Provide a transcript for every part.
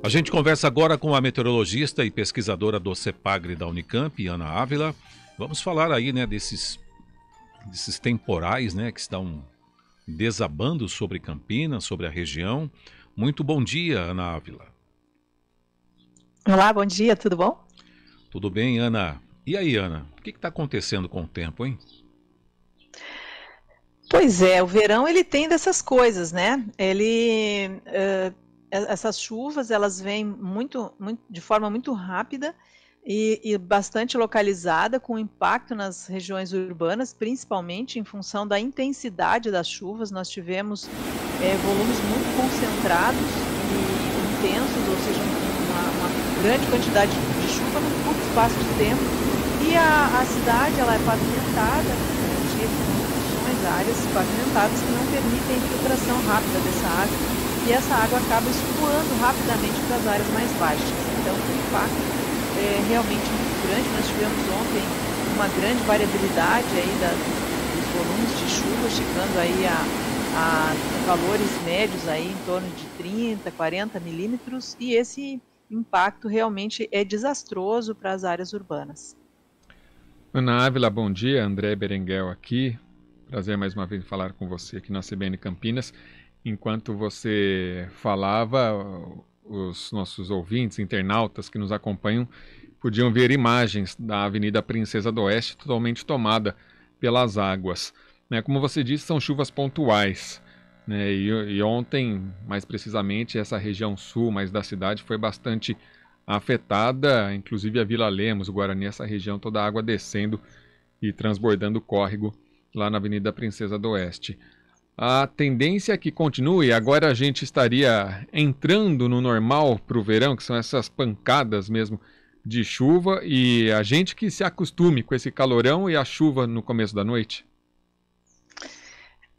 A gente conversa agora com a meteorologista e pesquisadora do CEPAGRE da Unicamp, Ana Ávila. Vamos falar aí, né, desses, desses temporais, né, que estão desabando sobre Campinas, sobre a região. Muito bom dia, Ana Ávila. Olá, bom dia, tudo bom? Tudo bem, Ana. E aí, Ana, o que está acontecendo com o tempo, hein? Pois é, o verão ele tem dessas coisas, né? Ele uh essas chuvas elas vêm muito, muito de forma muito rápida e, e, bastante localizada, com impacto nas regiões urbanas, principalmente em função da intensidade das chuvas. Nós tivemos é, volumes muito concentrados e intensos, ou seja, uma, uma grande quantidade de chuva num curto espaço de tempo. E a, a cidade ela é pavimentada, né, de construções, áreas pavimentadas que não permitem infiltração rápida dessa água e essa água acaba escoando rapidamente para as áreas mais baixas. Então, o impacto é realmente muito grande. Nós tivemos ontem uma grande variabilidade aí da, dos volumes de chuva, chegando aí a, a valores médios aí em torno de 30, 40 milímetros, e esse impacto realmente é desastroso para as áreas urbanas. Ana Ávila, bom dia. André Berenguel aqui. Prazer mais uma vez falar com você aqui na CBN Campinas. Enquanto você falava, os nossos ouvintes, internautas que nos acompanham, podiam ver imagens da Avenida Princesa do Oeste totalmente tomada pelas águas. Né? Como você disse, são chuvas pontuais. Né? E, ontem, mais precisamente, essa região sul, mais da cidade, foi bastante afetada, inclusive a Vila Lemos, o Guarani, essa região, toda a água descendo e transbordando o córrego lá na Avenida Princesa do Oeste. A tendência é que continue. Agora a gente estaria entrando no normal para o verão, que são essas pancadas mesmo de chuva. E a gente que se acostume com esse calorão e a chuva no começo da noite.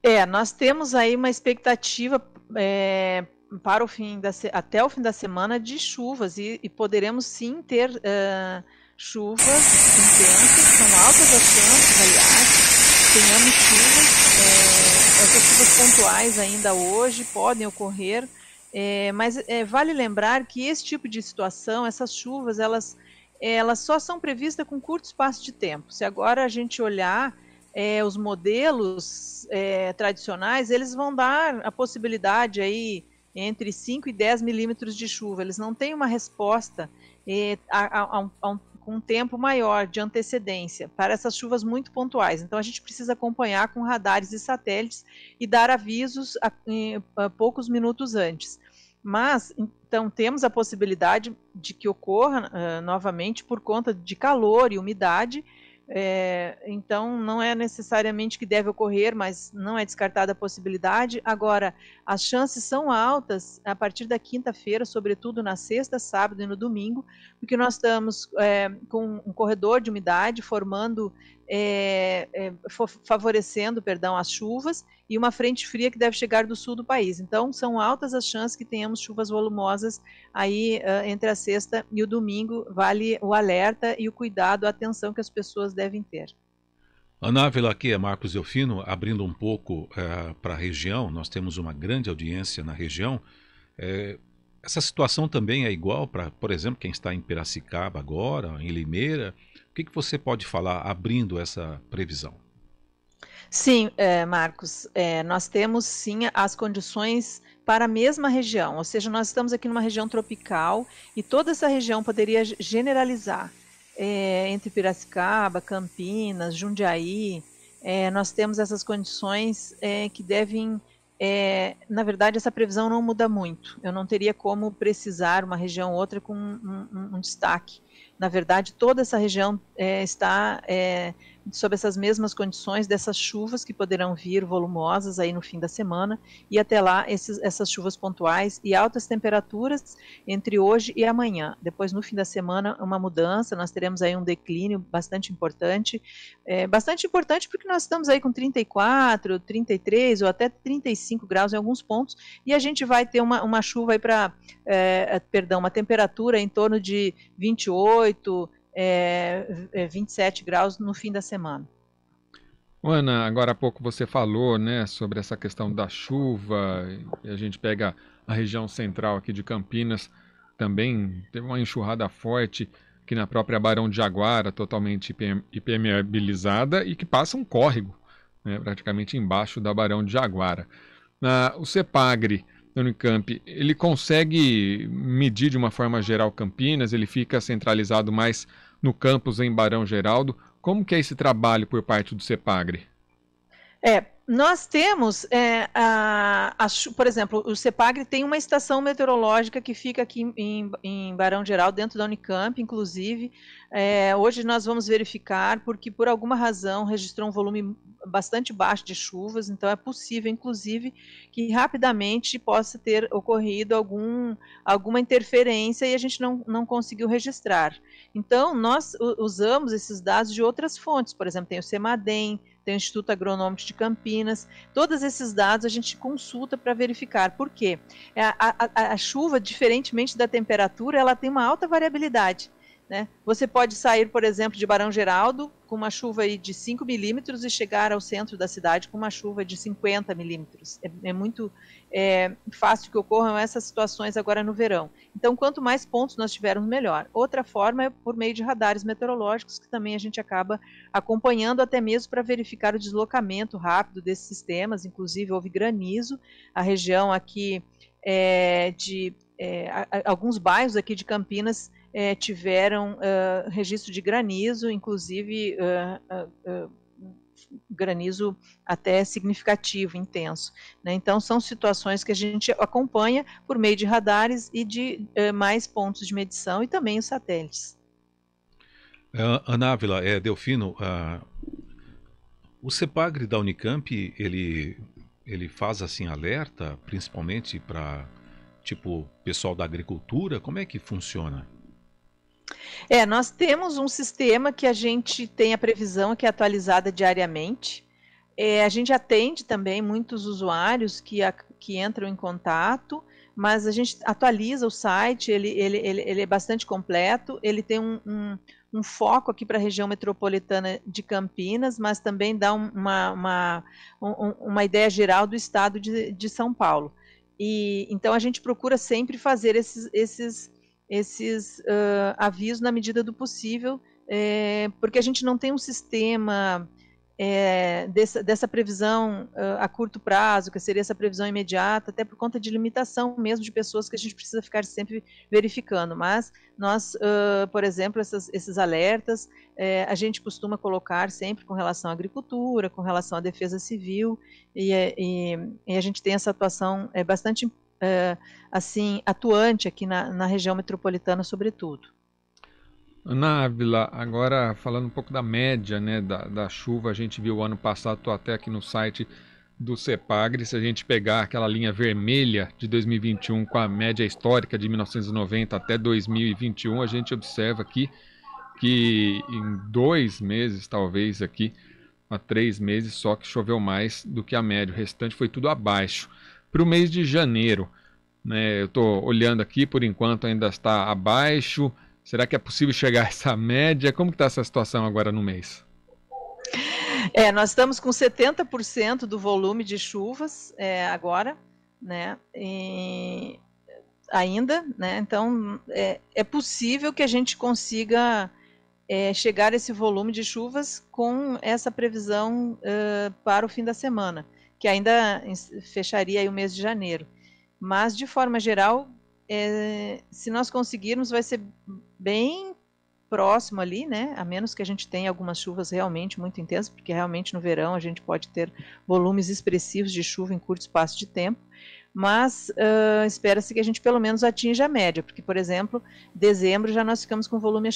É, nós temos aí uma expectativa é, para o fim da até o fim da semana de chuvas e, e poderemos sim ter uh, chuvas intensas, são altas as chances, aliás, tenhamos chuvas. É, essas chuvas pontuais ainda hoje podem ocorrer, é, mas é, vale lembrar que esse tipo de situação, essas chuvas, elas, elas só são previstas com curto espaço de tempo. Se agora a gente olhar é, os modelos é, tradicionais, eles vão dar a possibilidade aí entre 5 e 10 milímetros de chuva. Eles não têm uma resposta é, a, a, a, um, a um com um tempo maior de antecedência para essas chuvas muito pontuais. Então a gente precisa acompanhar com radares e satélites e dar avisos a, ah, a, ah, poucos minutos antes. Mas então temos a possibilidade de que ocorra uh, novamente por conta de calor e umidade é, então, não é necessariamente que deve ocorrer, mas não é descartada a possibilidade. Agora, as chances são altas a partir da quinta-feira, sobretudo na sexta, sábado e no domingo, porque nós estamos é, com um corredor de umidade formando é, é, favorecendo perdão, as chuvas e uma frente fria que deve chegar do sul do país. Então, são altas as chances que tenhamos chuvas volumosas aí uh, entre a sexta e o domingo. Vale o alerta e o cuidado, a atenção que as pessoas devem ter. Anávila aqui é Marcos Delfino, abrindo um pouco eh, para a região, nós temos uma grande audiência na região. Eh, essa situação também é igual para, por exemplo, quem está em Piracicaba agora, em Limeira, que, que você pode falar abrindo essa previsão? Sim, é, Marcos, é, nós temos sim as condições para a mesma região, ou seja, nós estamos aqui numa região tropical e toda essa região poderia generalizar é, entre Piracicaba, Campinas, Jundiaí. É, nós temos essas condições é, que devem, é, na verdade, essa previsão não muda muito. Eu não teria como precisar uma região ou outra com um, um, um destaque na verdade, toda essa região é, está é, sob essas mesmas condições dessas chuvas que poderão vir volumosas aí no fim da semana e até lá esses, essas chuvas pontuais e altas temperaturas entre hoje e amanhã. Depois no fim da semana uma mudança, nós teremos aí um declínio bastante importante, é, bastante importante porque nós estamos aí com 34, 33 ou até 35 graus em alguns pontos e a gente vai ter uma, uma chuva aí para, é, perdão, uma temperatura em torno de 28 é, 27 é, graus no fim da semana. Ana, agora há pouco você falou né, sobre essa questão da chuva, e a gente pega a região central aqui de Campinas, também teve uma enxurrada forte aqui na própria Barão de Jaguara, totalmente impermeabilizada e que passa um córrego né, praticamente embaixo da Barão de Jaguara. na ah, o CEPAGRE no Unicamp, ele consegue medir de uma forma geral Campinas, ele fica centralizado mais no campus em Barão Geraldo. Como que é esse trabalho por parte do CEPAGRE? É, nós temos, é, a, a, por exemplo, o CEPAGRE tem uma estação meteorológica que fica aqui em, em Barão Geral, dentro da Unicamp, inclusive. É, hoje nós vamos verificar, porque por alguma razão registrou um volume bastante baixo de chuvas, então é possível, inclusive, que rapidamente possa ter ocorrido algum, alguma interferência e a gente não, não conseguiu registrar. Então, nós usamos esses dados de outras fontes, por exemplo, tem o CEMADEM, tem o Instituto Agronômico de Campinas. Todos esses dados a gente consulta para verificar. Por quê? É, a, a, a chuva, diferentemente da temperatura, ela tem uma alta variabilidade. Né? Você pode sair, por exemplo, de Barão Geraldo com uma chuva de 5 milímetros e chegar ao centro da cidade com uma chuva de 50 milímetros. É, é, muito é, fácil que ocorram essas situações agora no verão. Então, quanto mais pontos nós tivermos, melhor. Outra forma é por meio de radares meteorológicos, que também a gente acaba acompanhando até mesmo para verificar o deslocamento rápido desses sistemas. Inclusive, houve granizo. A região aqui é, de. É, a, a, alguns bairros aqui de Campinas é, tiveram uh, registro de granizo, inclusive uh, uh, granizo até significativo, intenso. Né? Então, são situações que a gente acompanha por meio de radares e de mais pontos de medição e também os satélites. Anávila, é, Delfino, ah, o CEPAGRE da Unicamp, ele, ele faz assim alerta, principalmente para tipo pessoal da agricultura, como é que funciona? É, nós temos um sistema que a gente tem a previsão que é atualizada diariamente. É, a gente atende também muitos usuários que, a, que entram em contato, mas a gente atualiza o site, ele, ele, ele, ele é bastante completo, ele tem um, um, um foco aqui para a região metropolitana de Campinas, mas também dá uma, uma, uma ideia geral do estado de, de São Paulo. E, então a gente procura sempre fazer esses, esses esses uh, avisos na medida do possível, é, porque a gente não tem um sistema é, dessa, dessa, previsão uh, a curto prazo, que seria essa previsão imediata, até por conta de limitação mesmo de pessoas que a gente precisa ficar sempre verificando. Mas nós, uh, por exemplo, essas, esses alertas, é, a gente costuma colocar sempre com relação à agricultura, com relação à defesa civil, e, e, e a gente tem essa atuação é, bastante importante é, assim atuante aqui na, na região metropolitana, sobretudo. Ana Ávila, agora falando um pouco da média né, da, da chuva, a gente viu ano passado, estou até aqui no site do CEPAGRE, se a gente pegar aquela linha vermelha de 2021 com a média histórica de 1990 até 2021, a gente observa aqui que em dois meses, talvez aqui, há três meses só que choveu mais do que a média, o restante foi tudo abaixo para o mês de janeiro. Né? Eu estou olhando aqui, por enquanto ainda está abaixo. Será que é possível chegar a essa média? Como está essa situação agora no mês? É, nós estamos com 70% do volume de chuvas é, agora, né? E ainda, né? Então é, é possível que a gente consiga é, chegar a esse volume de chuvas com essa previsão uh, para o fim da semana que ainda fecharia o mês de janeiro. Mas, de forma geral, é, se nós conseguirmos, vai ser bem próximo ali, né? A menos que a gente tenha algumas chuvas realmente muito intensas, porque realmente no verão a gente pode ter volumes expressivos de chuva em curto espaço de tempo. Mas uh, espera-se que a gente pelo menos atinja a média, porque, por exemplo, dezembro já nós ficamos com volume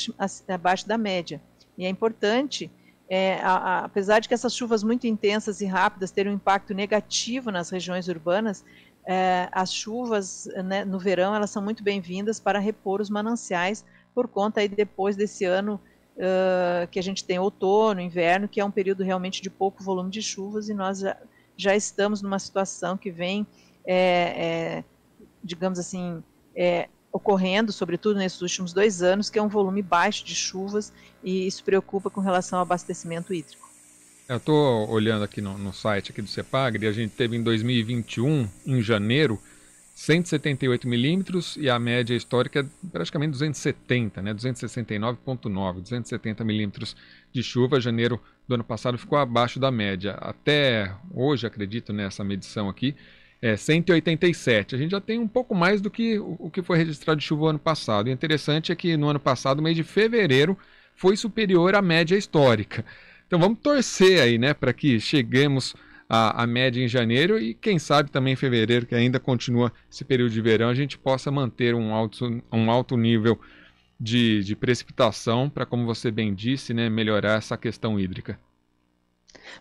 abaixo da média. E é importante é, a, a, apesar de que essas chuvas muito intensas e rápidas terem um impacto negativo nas regiões urbanas, é, as chuvas né, no verão elas são muito bem-vindas para repor os mananciais por conta aí depois desse ano uh, que a gente tem outono, inverno, que é um período realmente de pouco volume de chuvas e nós já, já estamos numa situação que vem, é, é digamos assim, é, ocorrendo, sobretudo nesses últimos dois anos, que é um volume baixo de chuvas e isso preocupa com relação ao abastecimento hídrico. Eu estou olhando aqui no, no, site aqui do CEPAGRE, a gente teve em 2021, em janeiro, 178 milímetros e a média histórica é praticamente 270, né? 269,9, 270 milímetros de chuva. Janeiro do ano passado ficou abaixo da média. Até hoje, acredito nessa medição aqui, é, 187. A gente já tem um pouco mais do que o que foi registrado de chuva ano passado. O interessante é que no ano passado, mês de fevereiro, foi superior à média histórica. Então vamos torcer aí, né, para que cheguemos à, à, média em janeiro e quem sabe também em fevereiro, que ainda continua esse período de verão, a gente possa manter um alto, um alto nível de, de precipitação para, como você bem disse, né, melhorar essa questão hídrica.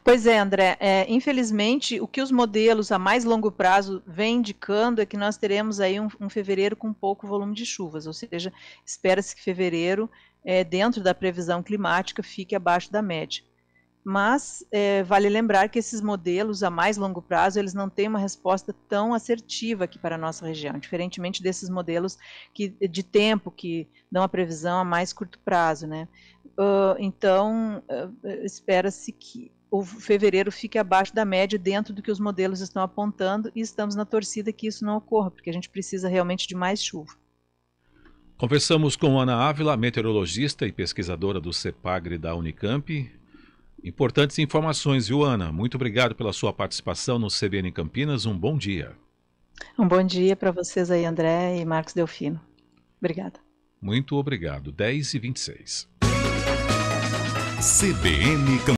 Pois é, André. É, infelizmente, o que os modelos a mais longo prazo vêm indicando é que nós teremos aí um, um fevereiro com pouco volume de chuvas, ou seja, espera-se que fevereiro, é, dentro da previsão climática, fique abaixo da média. Mas é, vale lembrar que esses modelos a mais longo prazo eles não têm uma resposta tão assertiva aqui para a nossa região, diferentemente desses modelos que, de tempo que dão a previsão a mais curto prazo, né? Uh, então uh, espera-se que o fevereiro fique abaixo da média dentro do que os modelos estão apontando e estamos na torcida que isso não ocorra, porque a gente precisa realmente de mais chuva. Conversamos com Ana Ávila, meteorologista e pesquisadora do CEPAGRE da Unicamp. Importantes informações, viu, Ana? Muito obrigado pela sua participação no CBN Campinas. Um bom dia. Um bom dia para vocês aí, André e Marcos Delfino. Obrigada. Muito obrigado. 10 e 26. CBN Campinas.